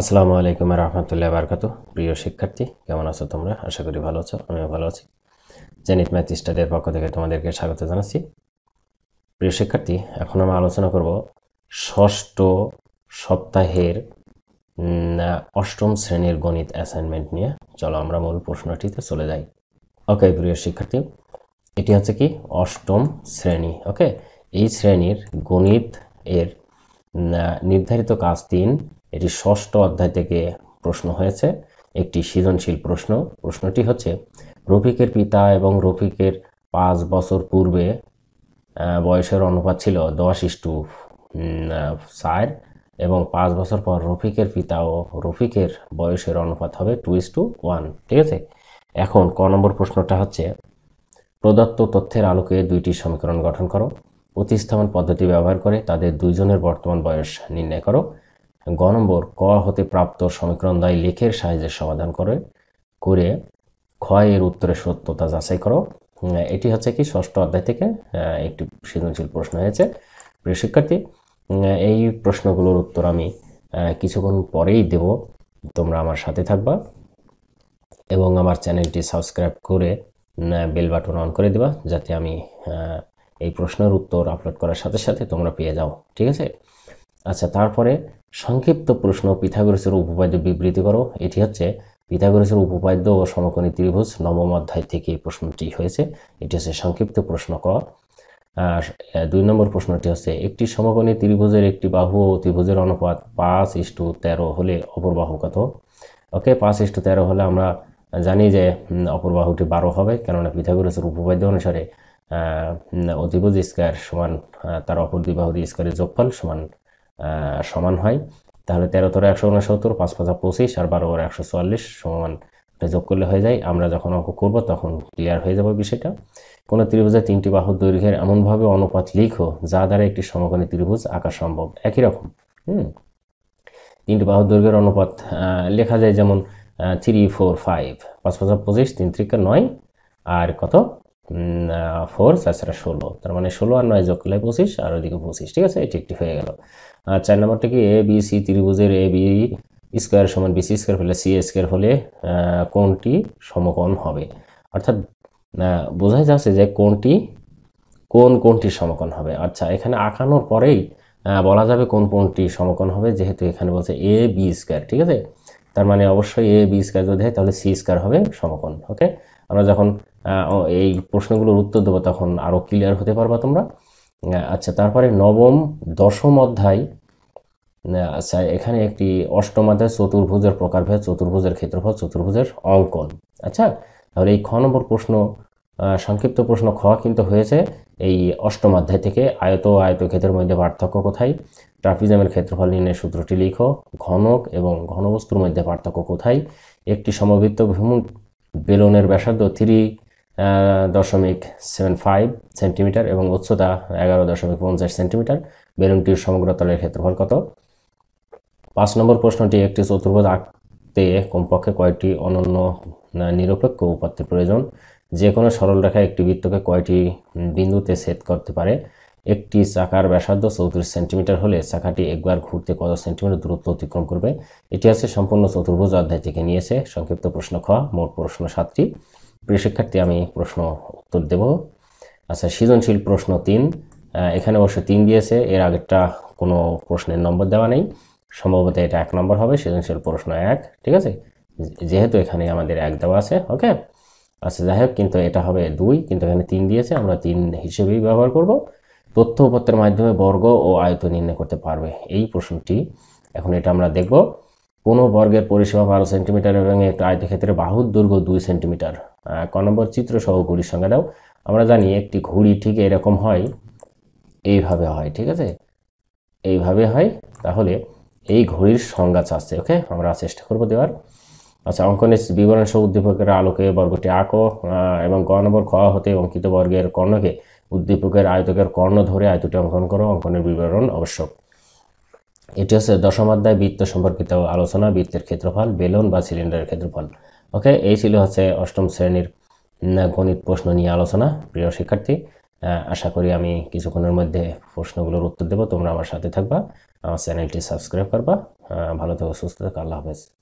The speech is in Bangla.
আসসালামু আলাইকুম রহমতুল্লাহ বারকাত প্রিয় শিক্ষার্থী কেমন আছো তোমরা আশা করি ভালো আছো আমিও ভালো আছি জেনিত ম্যাথিস্টাদের পক্ষ থেকে তোমাদেরকে স্বাগত জানাচ্ছি প্রিয় শিক্ষার্থী এখন আমরা আলোচনা করব ষষ্ঠ সপ্তাহের অষ্টম শ্রেণীর গণিত অ্যাসাইনমেন্ট নিয়ে চলো আমরা মূল প্রশ্নটিতে চলে যাই ওকে প্রিয় শিক্ষার্থী এটি হচ্ছে কি অষ্টম শ্রেণী ওকে এই শ্রেণীর গণিত এর নির্ধারিত কাজ তিন এটি ষষ্ঠ অধ্যায় থেকে প্রশ্ন হয়েছে একটি সৃজনশীল প্রশ্ন প্রশ্নটি হচ্ছে রফিকের পিতা এবং রফিকের পাঁচ বছর পূর্বে বয়সের অনুপাত ছিল দশ ইস্টু চার এবং পাঁচ বছর পর রফিকের পিতা ও রফিকের বয়সের অনুপাত হবে টু ইস্টু ওয়ান ঠিক আছে এখন ক নম্বর প্রশ্নটা হচ্ছে প্রদত্ত তথ্যের আলোকে দুইটি সমীকরণ গঠন করো প্রতিস্থাপন পদ্ধতি ব্যবহার করে তাদের দুইজনের বর্তমান বয়স নির্ণয় করো গ নম্বর ক হতে প্রাপ্ত সমীকরণ দ্বায় লেখের সাহায্যে সমাধান করে করে খ এর উত্তরের সত্যতা যাচাই করো এটি হচ্ছে কি ষষ্ঠ অধ্যায় থেকে একটি সৃজনশীল প্রশ্ন হয়েছে প্রিয় শিক্ষার্থী এই প্রশ্নগুলোর উত্তর আমি কিছুক্ষণ পরেই দেব তোমরা আমার সাথে থাকবা এবং আমার চ্যানেলটি সাবস্ক্রাইব করে বেল বাটন অন করে দেবা যাতে আমি এই প্রশ্নের উত্তর আপলোড করার সাথে সাথে তোমরা পেয়ে যাও ঠিক আছে আচ্ছা তারপরে সংক্ষিপ্ত প্রশ্ন পিথাগোরাসের উপপাদ্য বিবৃতি করো এটি হচ্ছে পিথাগোরাসের উপপাদ্য ও সমকোণী ত্রিভুজ নবম অধ্যায় থেকে এই প্রশ্নটি হয়েছে এটি হচ্ছে সংক্ষিপ্ত প্রশ্ন ক আর দুই নম্বর প্রশ্নটি হচ্ছে একটি সমকোণী ত্রিভুজের একটি বাহু ও ত্রিভুজের অনুপাত পাঁচ ইস্টু তেরো হলে অপর বাহু কত ওকে পাঁচ ইস্টু তেরো হলে আমরা জানি যে অপর বাহুটি বারো হবে কেননা পিথাগোরাসের উপপাদ্য অনুসারে অধিভুজ স্কোয়ার সমান তার অপর দুই বাহুর স্কোয়ারের যোগফল সমান সমান হয় তাহলে তেরো তেরো একশো উনসত্তর পাঁচ পাঁচা পঁচিশ আর বারো বারো একশো চুয়াল্লিশ সমান যোগ করলে হয়ে যায় আমরা যখন অঙ্ক করব তখন ক্লিয়ার হয়ে যাবে বিষয়টা কোনো ত্রিভুজে তিনটি বাহুর দৈর্ঘ্যের এমনভাবে অনুপাত লিখো যা দ্বারা একটি সমকোণী ত্রিভুজ আঁকা সম্ভব একই রকম হুম তিনটি বাহুর দৈর্ঘ্যের অনুপাত লেখা যায় যেমন থ্রি ফোর ফাইভ পাঁচ পাঁচ পঁচিশ তিন ত্রিকা নয় আর কত ফোর তাছাড়া ষোলো তার মানে ষোলো আর নয় যোগ করলে পঁচিশ আর ওইদিকে পঁচিশ ঠিক আছে এটি একটি হয়ে গেল আর চার নম্বরটা কি এ বি সি ত্রিভুজের এ বি স্কোয়ার সমান বিসি স্কোয়ার ফলে সি স্কোয়ার ফলে কোনটি সমকোণ হবে অর্থাৎ বোঝাই যাচ্ছে যে কোনটি কোন কোনটি সমকোণ হবে আচ্ছা এখানে আঁকানোর পরেই বলা যাবে কোন কোনটি সমকোণ হবে যেহেতু এখানে বলছে এ বি স্কোয়ার ঠিক আছে তার মানে অবশ্যই এ বি স্কোয়ার যদি হয় তাহলে সি স্কোয়ার হবে সমকোণ ওকে আমরা যখন এই প্রশ্নগুলোর উত্তর দেবো তখন আরও ক্লিয়ার হতে পারবা তোমরা আচ্ছা তারপরে নবম দশম অধ্যায় আচ্ছা এখানে একটি অষ্টম অধ্যায় চতুর্ভুজের প্রকারভেদ চতুর্ভুজের ক্ষেত্রফল চতুর্ভুজের অঙ্কন আচ্ছা তাহলে এই খ নম্বর প্রশ্ন সংক্ষিপ্ত প্রশ্ন খ কিন্তু হয়েছে এই অষ্টম অধ্যায় থেকে আয়ত আয়ত ক্ষেত্রের মধ্যে পার্থক্য কোথায় ট্রাফিজমের ক্ষেত্রফল নির্ণয়ের সূত্রটি লিখো ঘনক এবং ঘনবস্তুর মধ্যে পার্থক্য কোথায় একটি সমবৃত্ত ভূমি বেলুনের ব্যাসার্ধ থ্রি দশমিক সেভেন ফাইভ সেন্টিমিটার এবং উচ্চতা এগারো দশমিক পঞ্চাশ সেন্টিমিটার বেলুনটির সমগ্র তলের ক্ষেত্রফল কত পাঁচ নম্বর প্রশ্নটি একটি চতুর্ভুজ আঁকতে কমপক্ষে কয়টি অনন্য নিরপেক্ষ উপাত্তের প্রয়োজন যে কোনো সরলরেখা একটি বৃত্তকে কয়টি বিন্দুতে ছেদ করতে পারে একটি চাকার ব্যাসার্ধ চৌত্রিশ সেন্টিমিটার হলে চাকাটি একবার ঘুরতে কত সেন্টিমিটার দূরত্ব অতিক্রম করবে এটি আছে সম্পূর্ণ চতুর্ভুজ অধ্যায় থেকে নিয়েছে সংক্ষিপ্ত প্রশ্ন খ মোট প্রশ্ন সাতটি প্রিয় শিক্ষার্থী আমি প্রশ্ন উত্তর দেব আচ্ছা সৃজনশীল প্রশ্ন তিন এখানে অবশ্য তিন দিয়েছে এর আগেরটা কোনো প্রশ্নের নম্বর দেওয়া নেই সম্ভবত এটা এক নম্বর হবে সৃজনশীল প্রশ্ন এক ঠিক আছে যেহেতু এখানে আমাদের এক দেওয়া আছে ওকে আচ্ছা যাই হোক কিন্তু এটা হবে দুই কিন্তু এখানে তিন দিয়েছে আমরা তিন হিসেবেই ব্যবহার করব তথ্য উপাত্তের মাধ্যমে বর্গ ও আয়ত নির্ণয় করতে পারবে এই প্রশ্নটি এখন এটা আমরা দেখব কোনো বর্গের পরিসীমা বারো সেন্টিমিটার এবং আয়ত আয়তক্ষেত্রে বাহুর দৈর্ঘ্য দুই সেন্টিমিটার ক নম্বর চিত্র সহ ঘড়ির সঙ্গে দাও আমরা জানি একটি ঘুড়ি ঠিক এরকম হয় এইভাবে হয় ঠিক আছে এইভাবে হয় তাহলে এই ঘড়ির সংজ্ঞা চাচ্ছে ওকে আমরা চেষ্টা করবো দেওয়ার আচ্ছা অঙ্কনের বিবরণ সহ উদ্দীপকের আলোকে বর্গটি আঁকো এবং ক নম্বর খ হতে অঙ্কিত বর্গের কর্ণকে উদ্দীপকের আয়তকের কর্ণ ধরে আয়তটি অঙ্কন করো অঙ্কনের বিবরণ আবশ্যক এটি হচ্ছে দশমাধ্যায় বৃত্ত সম্পর্কিত আলোচনা বৃত্তের ক্ষেত্রফল বেলুন বা সিলিন্ডারের ক্ষেত্রফল ওকে এই ছিল হচ্ছে অষ্টম শ্রেণীর গণিত প্রশ্ন নিয়ে আলোচনা প্রিয় শিক্ষার্থী আশা করি আমি কিছুক্ষণের মধ্যে প্রশ্নগুলোর উত্তর দেবো তোমরা আমার সাথে থাকবা আমার চ্যানেলটি সাবস্ক্রাইব করবা ভালো থাকো সুস্থ থাকো আল্লাহ হাফেজ